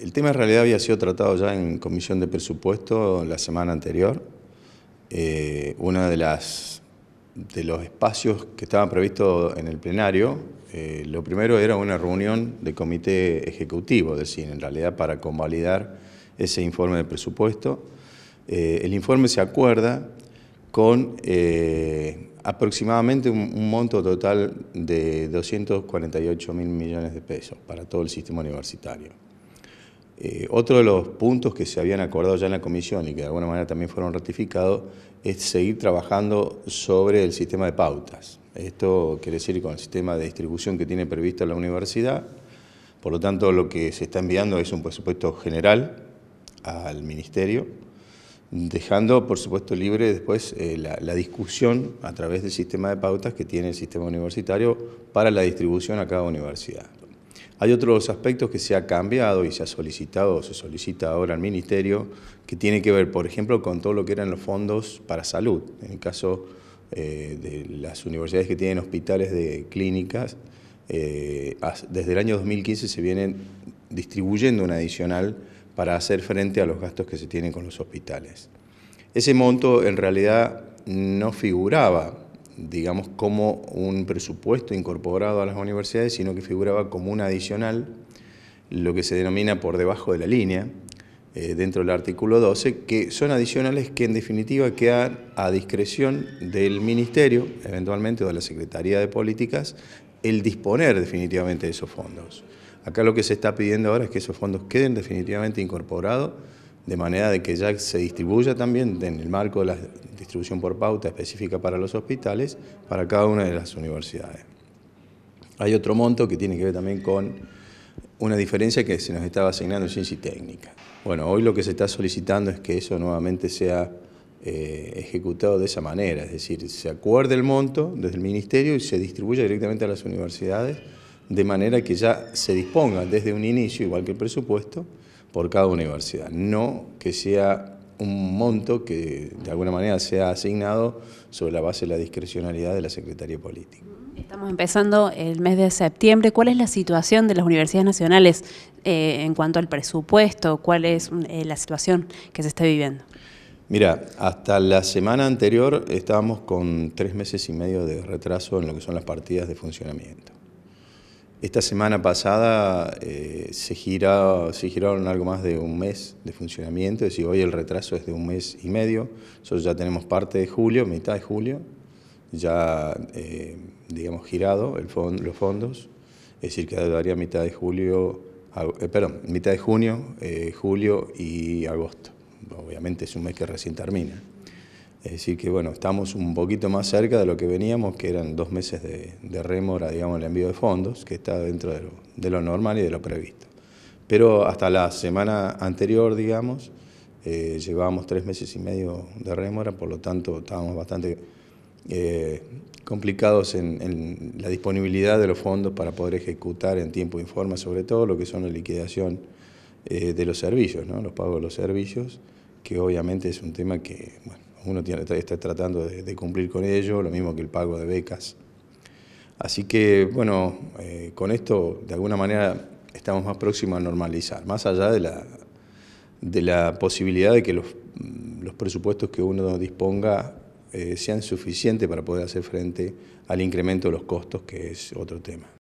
El tema en realidad había sido tratado ya en comisión de presupuesto la semana anterior. Eh, uno de, las, de los espacios que estaban previstos en el plenario, eh, lo primero era una reunión de comité ejecutivo es decir, en realidad para convalidar ese informe de presupuesto. Eh, el informe se acuerda con aproximadamente un, monto total de 248 mil millones de pesos para todo el sistema universitario. Eh, otro de los puntos que se habían acordado ya en la comisión y que de alguna manera también fueron ratificados es seguir trabajando sobre el sistema de pautas. Esto quiere decir con el sistema de distribución que tiene previsto la universidad. Por lo tanto, lo que se está enviando es un presupuesto general al ministerio, dejando, por supuesto, libre después eh, la discusión a través del sistema de pautas que tiene el sistema universitario para la distribución a cada universidad. Hay otros aspectos que se ha cambiado y se ha solicitado o se solicita ahora al Ministerio que tiene que ver, por ejemplo, con todo lo que eran los fondos para salud. En el caso eh, de las universidades que tienen hospitales de clínicas, eh, desde el año 2015 se vienen distribuyendo un adicional para hacer frente a los gastos que se tienen con los hospitales. Ese monto en realidad no figuraba digamos, como un presupuesto incorporado a las universidades, sino que figuraba como un adicional, lo que se denomina por debajo de la línea, eh, dentro del artículo 12, que son adicionales que en definitiva quedan a discreción del Ministerio, eventualmente, o de la Secretaría de Políticas, el disponer definitivamente de esos fondos. Acá lo que se está pidiendo ahora es que esos fondos queden definitivamente incorporados de manera de que ya se distribuya también en el marco de la distribución por pauta específica para los hospitales, para cada una de las universidades. Hay otro monto que tiene que ver también con una diferencia que se nos estaba asignando en ciencia y técnica. Bueno, hoy lo que se está solicitando es que eso nuevamente sea eh, ejecutado de esa manera, es decir, se acuerde el monto desde el Ministerio y se distribuya directamente a las universidades, de manera que ya se disponga desde un inicio, igual que el presupuesto, por cada universidad, no que sea un monto que de alguna manera sea asignado sobre la base de la discrecionalidad de la Secretaría Política. Estamos empezando el mes de septiembre. ¿Cuál es la situación de las universidades nacionales eh, en cuanto al presupuesto? ¿Cuál es eh, la situación que se está viviendo? Mira, hasta la semana anterior estábamos con tres meses y medio de retraso en lo que son las partidas de funcionamiento. Esta semana pasada eh, se, gira, se giraron algo más de un mes de funcionamiento, es decir, hoy el retraso es de un mes y medio, nosotros ya tenemos parte de julio, mitad de julio, ya, eh, digamos, girado los fondos, es decir, quedaría mitad de julio, eh, mitad de junio, julio y agosto. Obviamente es un mes que recién termina. Es decir, que bueno, estamos un poquito más cerca de lo que veníamos, que eran dos meses de, de digamos, digamos, el envío de fondos, que está dentro de lo, normal y de lo previsto. Pero hasta la semana anterior, digamos, eh, llevábamos tres meses y medio de rémora, por lo tanto estábamos bastante eh, complicados en, la disponibilidad de los fondos para poder ejecutar en tiempo y sobre todo lo que son la liquidación eh, de los servicios, ¿no? los pagos de los servicios, que obviamente es un tema que, bueno, uno está tratando de, cumplir con ello, lo mismo que el pago de becas. Así que, bueno, eh, con esto de alguna manera estamos más próximos a normalizar, más allá de la, de la posibilidad de que los, presupuestos que uno disponga eh, sean suficientes para poder hacer frente al incremento de los costos, que es otro tema.